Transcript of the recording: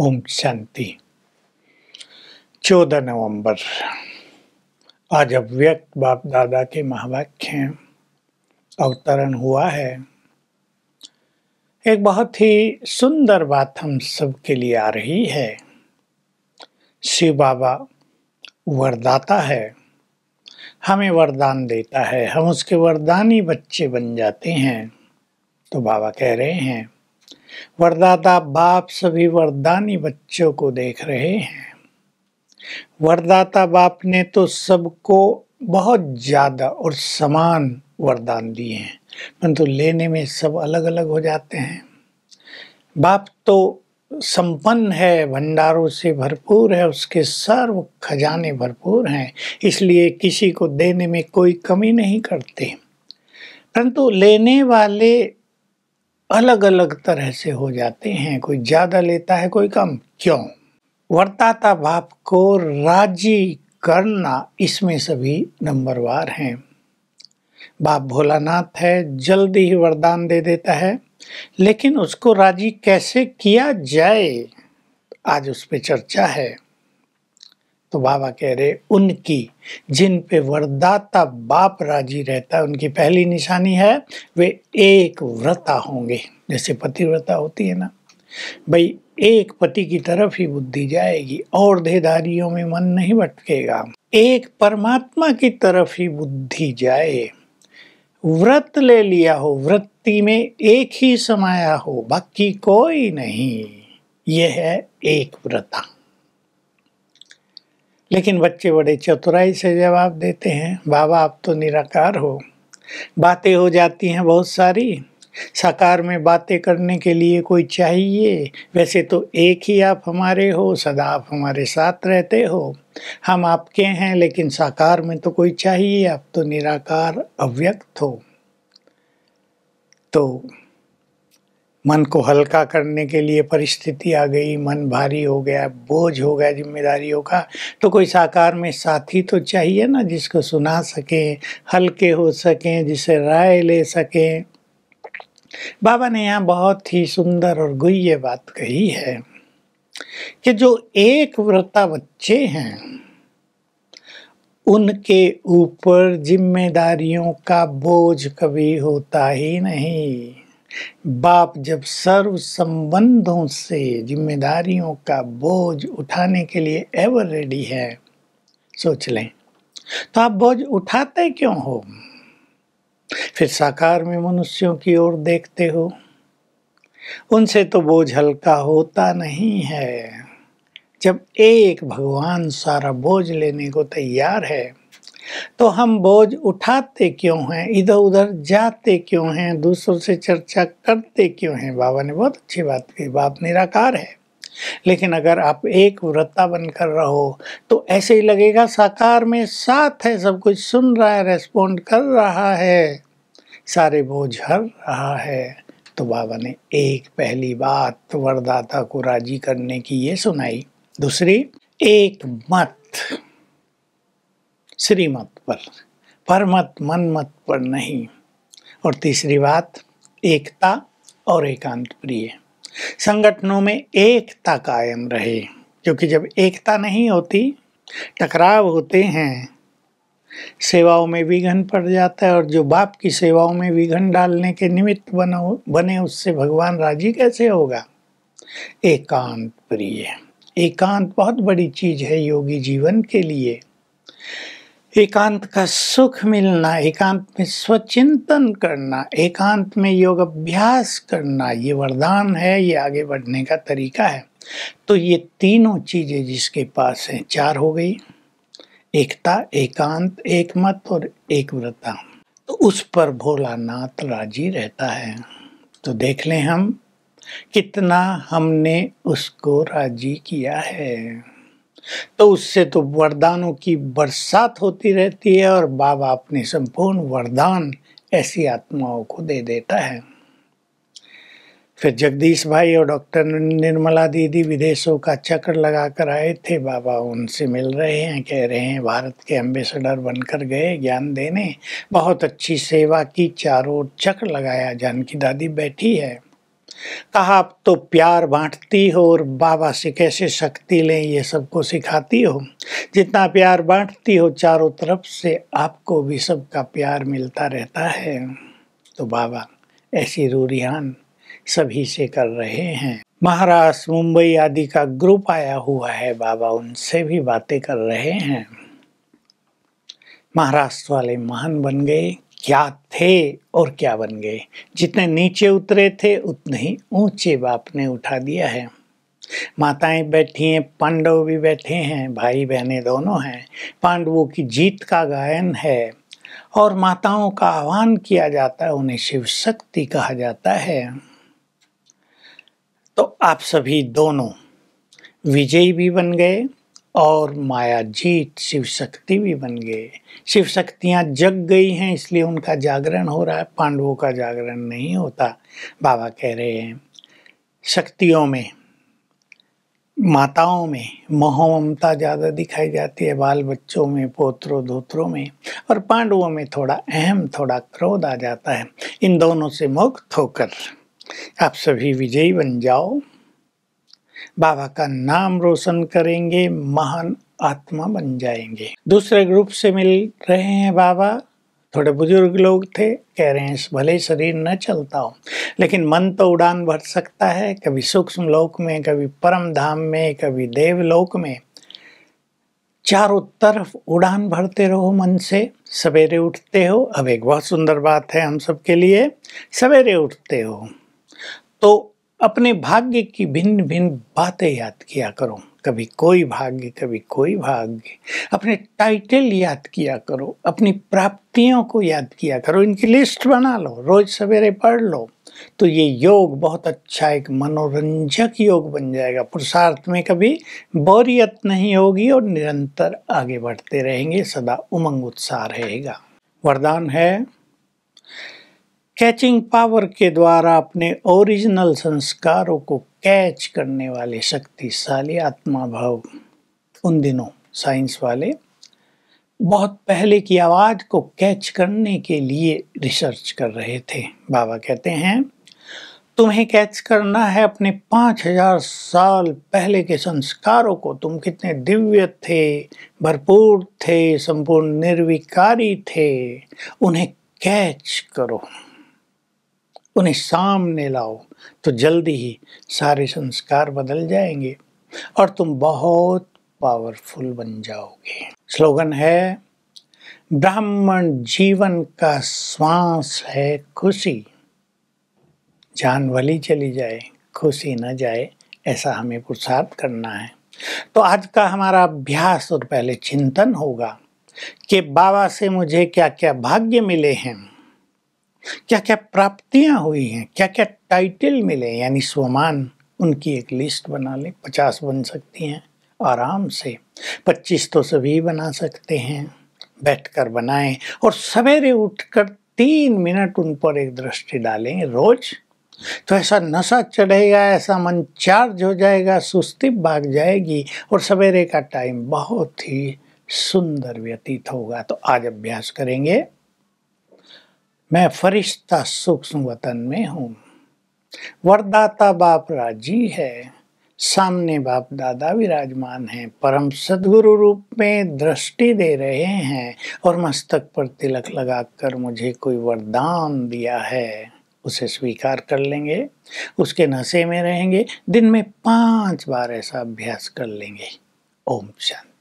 ओम शांति चौदह नवंबर आज अव्यक्त बाप दादा के महावाक्य अवतरण हुआ है एक बहुत ही सुंदर बात हम सबके लिए आ रही है शिव बाबा वरदाता है हमें वरदान देता है हम उसके वरदानी बच्चे बन जाते हैं तो बाबा कह रहे हैं वरदाता बाप सभी वरदानी बच्चों को देख रहे हैं वरदाता बाप ने तो सबको बहुत ज़्यादा और समान वरदान दिए हैं परंतु तो लेने में सब अलग अलग हो जाते हैं बाप तो संपन्न है भंडारों से भरपूर है उसके सर्व खजाने भरपूर हैं इसलिए किसी को देने में कोई कमी नहीं करते परंतु लेने वाले अलग अलग तरह से हो जाते हैं कोई ज़्यादा लेता है कोई कम क्यों वर्ताता बाप को राजी करना इसमें सभी नंबरवार हैं बाप भोलानाथ है जल्दी ही वरदान दे देता है लेकिन उसको राजी कैसे किया जाए आज उस पर चर्चा है तो बाबा कह रहे उनकी जिन पे वरदाता बाप राजी रहता है उनकी पहली निशानी है वे एक व्रता होंगे जैसे पतिव्रता होती है ना भाई एक पति की तरफ ही बुद्धि जाएगी और देदारियों में मन नहीं भटकेगा एक परमात्मा की तरफ ही बुद्धि जाए व्रत ले लिया हो वृत्ति में एक ही समाया हो बाकी कोई नहीं यह है एक व्रता लेकिन बच्चे बड़े चतुराई से जवाब देते हैं बाबा आप तो निराकार हो बातें हो जाती हैं बहुत सारी साकार में बातें करने के लिए कोई चाहिए वैसे तो एक ही आप हमारे हो सदा आप हमारे साथ रहते हो हम आपके हैं लेकिन साकार में तो कोई चाहिए आप तो निराकार अव्यक्त हो तो मन को हल्का करने के लिए परिस्थिति आ गई मन भारी हो गया बोझ हो गया जिम्मेदारियों का तो कोई साकार में साथी तो चाहिए ना जिसको सुना सकें हल्के हो सकें जिसे राय ले सकें बाबा ने यहाँ बहुत ही सुंदर और गुह्य बात कही है कि जो एक व्रता बच्चे हैं उनके ऊपर जिम्मेदारियों का बोझ कभी होता ही नहीं बाप जब सर्व संबंधों से जिम्मेदारियों का बोझ उठाने के लिए एवर रेडी है सोच लें तो आप बोझ उठाते क्यों हो फिर साकार में मनुष्यों की ओर देखते हो उनसे तो बोझ हल्का होता नहीं है जब एक भगवान सारा बोझ लेने को तैयार है तो हम बोझ उठाते क्यों हैं इधर उधर जाते क्यों हैं दूसरों से चर्चा करते क्यों हैं बाबा ने बहुत अच्छी बात की बाप निराकार है लेकिन अगर आप एक व्रता बनकर रहो तो ऐसे ही लगेगा साकार में साथ है सब कुछ सुन रहा है रेस्पोंड कर रहा है सारे बोझ हर रहा है तो बाबा ने एक पहली बात वरदाता को राजी करने की ये सुनाई दूसरी एक मत श्रीमत पर परमत मन मत पर नहीं और तीसरी बात एकता और एकांत प्रिय संगठनों में एकता कायम रहे क्योंकि जब एकता नहीं होती टकराव होते हैं सेवाओं में विघन पड़ जाता है और जो बाप की सेवाओं में विघन डालने के निमित्त बनो बने उससे भगवान राजी कैसे होगा एकांत प्रिय एकांत बहुत बड़ी चीज है योगी जीवन के लिए एकांत का सुख मिलना एकांत में स्वचिंतन करना एकांत में योग अभ्यास करना ये वरदान है ये आगे बढ़ने का तरीका है तो ये तीनों चीज़ें जिसके पास हैं चार हो गई एकता एकांत एकमत और एक व्रता तो उस पर भोलानाथ राजी रहता है तो देख लें हम कितना हमने उसको राजी किया है तो उससे तो वरदानों की बरसात होती रहती है और बाबा अपने संपूर्ण वरदान ऐसी आत्माओं को दे देता है फिर जगदीश भाई और डॉक्टर निर्मला दीदी विदेशों का चक्र लगा कर आए थे बाबा उनसे मिल रहे हैं कह रहे हैं भारत के एम्बेसडर बनकर गए ज्ञान देने बहुत अच्छी सेवा की चारों चक्र लगाया जानकी दादी बैठी है कहा आप तो प्यार बांटती हो और बाबा से कैसे शक्ति लें ये सबको सिखाती हो जितना प्यार बांटती हो चारों तरफ से आपको भी सबका प्यार मिलता रहता है तो बाबा ऐसी रूरिहान सभी से कर रहे हैं महाराष्ट्र मुंबई आदि का ग्रुप आया हुआ है बाबा उनसे भी बातें कर रहे हैं महाराष्ट्र वाले महान बन गए क्या थे और क्या बन गए जितने नीचे उतरे थे उतने ही ऊंचे बाप ने उठा दिया है माताएं बैठी हैं पांडव भी बैठे हैं भाई बहनें दोनों हैं पांडवों की जीत का गायन है और माताओं का आह्वान किया जाता है उन्हें शिव शक्ति कहा जाता है तो आप सभी दोनों विजयी भी बन गए और माया जीत शिव शक्ति भी बन गए शिव शक्तियाँ जग गई हैं इसलिए उनका जागरण हो रहा है पांडवों का जागरण नहीं होता बाबा कह रहे हैं शक्तियों में माताओं में मोह ममता ज़्यादा दिखाई जाती है बाल बच्चों में पोत्रों धोत्रों में और पांडवों में थोड़ा अहम थोड़ा क्रोध आ जाता है इन दोनों से मुक्त होकर आप सभी विजयी बन जाओ बाबा का नाम रोशन करेंगे महान आत्मा बन जाएंगे दूसरे ग्रुप से मिल रहे हैं बाबा थोड़े बुजुर्ग लोग थे कह रहे हैं भले शरीर न चलता हो लेकिन मन तो उड़ान भर सकता है कभी सूक्ष्म लोक में कभी परम धाम में कभी देवलोक में चारों तरफ उड़ान भरते रहो मन से सवेरे उठते हो अब एक बहुत सुंदर बात है हम सब के लिए सवेरे उठते हो तो अपने भाग्य की भिन्न भिन्न बातें याद किया करो कभी कोई भाग्य कभी कोई भाग्य अपने टाइटल याद किया करो अपनी प्राप्तियों को याद किया करो इनकी लिस्ट बना लो रोज सवेरे पढ़ लो तो ये योग बहुत अच्छा एक मनोरंजक योग बन जाएगा पुरुषार्थ में कभी बोरियत नहीं होगी और निरंतर आगे बढ़ते रहेंगे सदा उमंग उत्साह रहेगा वरदान है कैचिंग पावर के द्वारा अपने ओरिजिनल संस्कारों को कैच करने वाले शक्तिशाली आत्मा भाव उन दिनों साइंस वाले बहुत पहले की आवाज़ को कैच करने के लिए रिसर्च कर रहे थे बाबा कहते हैं तुम्हें कैच करना है अपने पाँच हजार साल पहले के संस्कारों को तुम कितने दिव्य थे भरपूर थे संपूर्ण निर्विकारी थे उन्हें कैच करो उन्हें सामने लाओ तो जल्दी ही सारे संस्कार बदल जाएंगे और तुम बहुत पावरफुल बन जाओगे स्लोगन है ब्राह्मण जीवन का श्वास है खुशी जान वाली चली जाए खुशी न जाए ऐसा हमें पुरुषार्थ करना है तो आज का हमारा अभ्यास और पहले चिंतन होगा कि बाबा से मुझे क्या क्या भाग्य मिले हैं क्या क्या प्राप्तियां हुई हैं क्या क्या टाइटल मिले यानी स्वमान उनकी एक लिस्ट बना लें पचास बन सकती हैं आराम से पच्चीस तो सभी बना सकते हैं बैठकर बनाएं और सवेरे उठकर तीन मिनट उन पर एक दृष्टि डालें रोज तो ऐसा नशा चढ़ेगा ऐसा मन चार्ज हो जाएगा सुस्ती भाग जाएगी और सवेरे का टाइम बहुत ही सुंदर व्यतीत होगा तो आज अभ्यास करेंगे मैं फरिश्ता सूक्ष्म वतन में हूँ वरदाता बाप राजी है सामने बाप दादा विराजमान हैं परम सदगुरु रूप में दृष्टि दे रहे हैं और मस्तक पर तिलक लगाकर मुझे कोई वरदान दिया है उसे स्वीकार कर लेंगे उसके नशे में रहेंगे दिन में पांच बार ऐसा अभ्यास कर लेंगे ओम शांति